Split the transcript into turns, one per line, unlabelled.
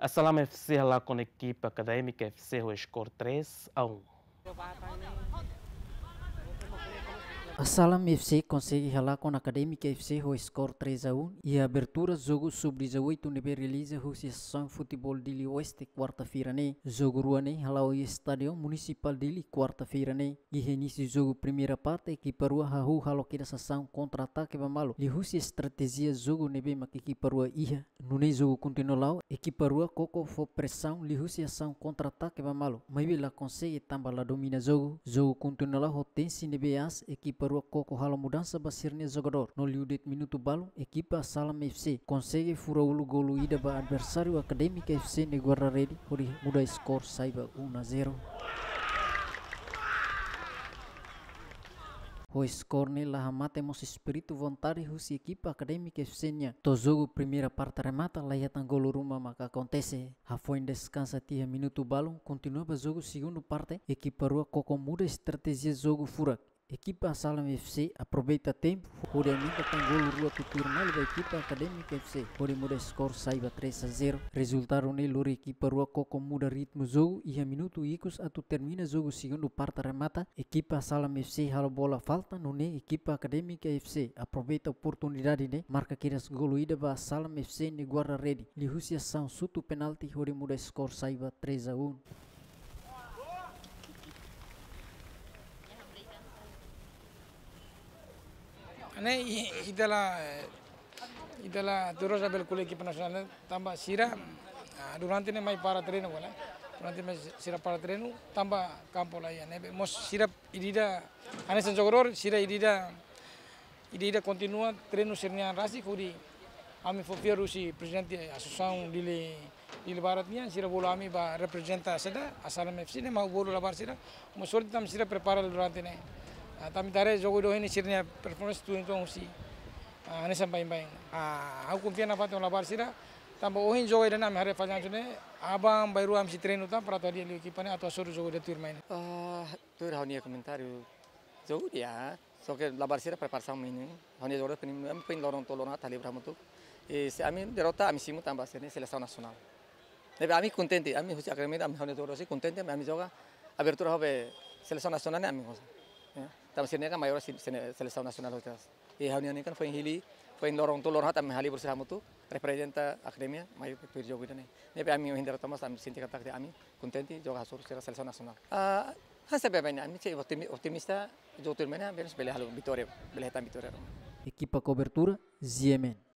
A Salam FC lá com a equipa académica FC Escor 3 a 1. A FC consegue ralar com a Académica FC o score 3 a 1 e a abertura jogo sub-18 nível realiza a Associação Futebol Dili Oeste quarta-feira O né? Jogo Ruane rala o Estádio Municipal Dili quarta-feira né. E do jogo primeira parte que parou a Rahu a sessão contra-ataque malo. E Rússia estratégia jogo nível mas que parou a Iha. No nem jogo continua lá, equipa rua Coco foi pressão e Rússia ação contra-ataque malo. Mas ela consegue tambala domina jogo. Jogo continua lá, Rotense nível as equipa Baruaco com Rala Mudança ba Sirne jogador. No liu det minuto balo, equipa Salam FC consegue furar o golo ida ba adversário Acadêmica FC ne Guararedi, ori muda skor saiba 1 a 0. O score lá matemos vontari husi Ekipa equipa acadêmica efsenia. To jogo primeira parte remata lá yatan golo ruma maka acontece. Rafoin descansa tia minuto balão, continua o jogo segundo parte. Equipa rua coco muda estratégia zogu furak. Equipa Salam FC aproveita tempo. Horiaminga com gol rua Kuturmal da equipa Académica FC. Horimura score saiba 3 a 0. Resultaram nele a equipa rua Coco muda ritmo jogo e a minuto icos ato termina jogo segundo parte remata. Equipa Salam FC rala bola falta no ne equipa Académica FC. Aproveita oportunidade ne né? marca kiras gol ida ba Salam FC ne guarda rede. Lihusia São Suto penalti Horimura score saiba 3 a 1.
Ναι, ήθελα του Ρόζα Μπελκούλη εκεί πέρα να τάμπα σειρά. Durante ne mai para treno gole. Durante me sira para treno tamba campo la ya nebe. Mos sirap idida ane san jogoror idida idida irida continua treno sirnia rasi kuri. Ami fo fia rusi presidente asosan lili lili barat nian sira bolo ami ba representa seda asalam FC ne mau bolo labar bar sira. Mos sori tam sira prepara durante Tami tare jogo do ini sirnya performance tu itu ngusi. Ane ah, sampai bain. Ah, aku kumpia napa tu labar sira. Tambah ohin jogo ida nama hari fajan tune. Abang baru am si train utam prato dia liu kipane atau suruh jogo dia turmain. Ah,
tur haunia komentario. Jogo dia. Soke labar sira preparação minin. Haunia jogo penim am pin lorong tolona tali brahma tu. E ami derota ami simu tambah nasional. seleção nacional. Tapi ami contente, ami husi akademi, ami haunia jogo sih contente, ami jogo, Abertura hobe seleção nacional ami hosa. tam sini kan mayor selección nacional hoje e y união kan fue en Hili fue en Lorong tu Lorong tam Hili bersama tu representa academia mayor tu jogo ini ne pe a hindra tamas am sinti kata ke ami contenti joga sur selección nacional ah hasa pe bani ami che optimista yo tu mena beres bele halu vitória bele tam vitória
equipa
cobertura Ziemen